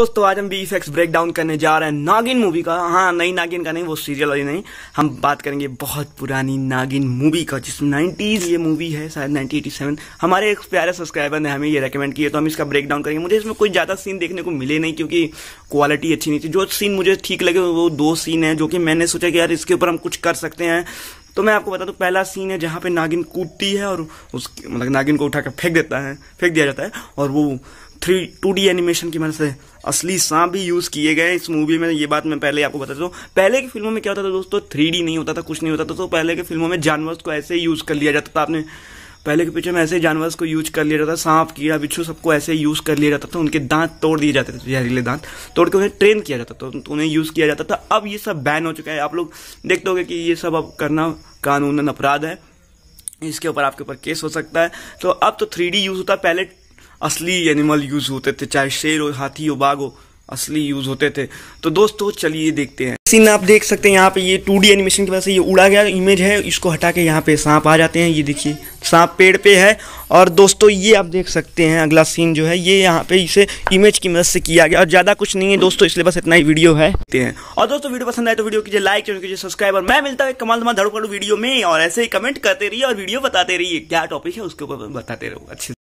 दोस्तों आज हम बी इफेक्ट ब्रेक डाउन करने जा रहे हैं नागिन मूवी का हाँ नई नागिन का नहीं वो सीरियल वाली नहीं हम बात करेंगे बहुत पुरानी नागिन मूवी का जिस नाइनटीज ये मूवी है शायद नाइनटीन हमारे एक प्यारे सब्सक्राइबर ने हमें ये रेकमेंड किया तो हम इसका ब्रेक डाउन करेंगे मुझे इसमें कोई ज़्यादा सीन देखने को मिले नहीं क्योंकि क्वालिटी अच्छी नहीं थी जो सीन मुझे ठीक लगे वो दो सीन है जो कि मैंने सोचा कि यार इसके ऊपर हम कुछ कर सकते हैं तो मैं आपको बता दूं पहला सीन है जहां पे नागिन कूदती है और उसके मतलब नागिन को उठाकर फेंक देता है फेंक दिया जाता है और वो थ्री टू डी एनिमेशन की मदद से असली सांप भी यूज किए गए इस मूवी में ये बात मैं पहले आपको बता हूँ पहले की फिल्मों में क्या होता था दोस्तों थ्री नहीं होता था कुछ नहीं होता था तो पहले की फिल्मों में जानवर को ऐसे ही यूज कर लिया जाता था आपने पहले के पिक्चर में ऐसे जानवर को यूज कर लिया जाता था सांप कीड़ा बिच्छू सबको ऐसे यूज कर लिया जाता था उनके दांत तोड़ दिए जाते थे जहरीले दांत तोड़ के उन्हें ट्रेन किया जाता था तो उन्हें यूज किया जाता था अब ये सब बैन हो चुका है आप लोग देखते होगे कि ये सब अब करना कानूनन अपराध है इसके ऊपर आपके ऊपर केस हो सकता है तो अब तो थ्री यूज होता है पहले असली एनिमल यूज़ होते थे चाहे शेर हो हाथी हो बाघ हो असली यूज़ होते थे तो दोस्तों चलिए देखते हैं सीन आप देख सकते हैं यहाँ पे ये टू एनिमेशन की वजह से ये उड़ा गया इमेज है इसको हटा के यहाँ पे सांप आ जाते हैं ये देखिए सांप पेड़ पे है और दोस्तों ये आप देख सकते हैं अगला सीन जो है ये यहाँ पे इसे इमेज की मदद से किया गया और ज़्यादा कुछ नहीं है दोस्तों इसलिए बस इतना ही वीडियो है और दोस्तों वीडियो पसंद आए तो वीडियो कीजिए लाइक कीजिए सब्सक्राइब और मैं मिलता है कमाल धमाल वीडियो में और ऐसे ही कमेंट करते रहिए और वीडियो बताते रहिए क्या टॉपिक है उसके ऊपर बताते रहो अच्छे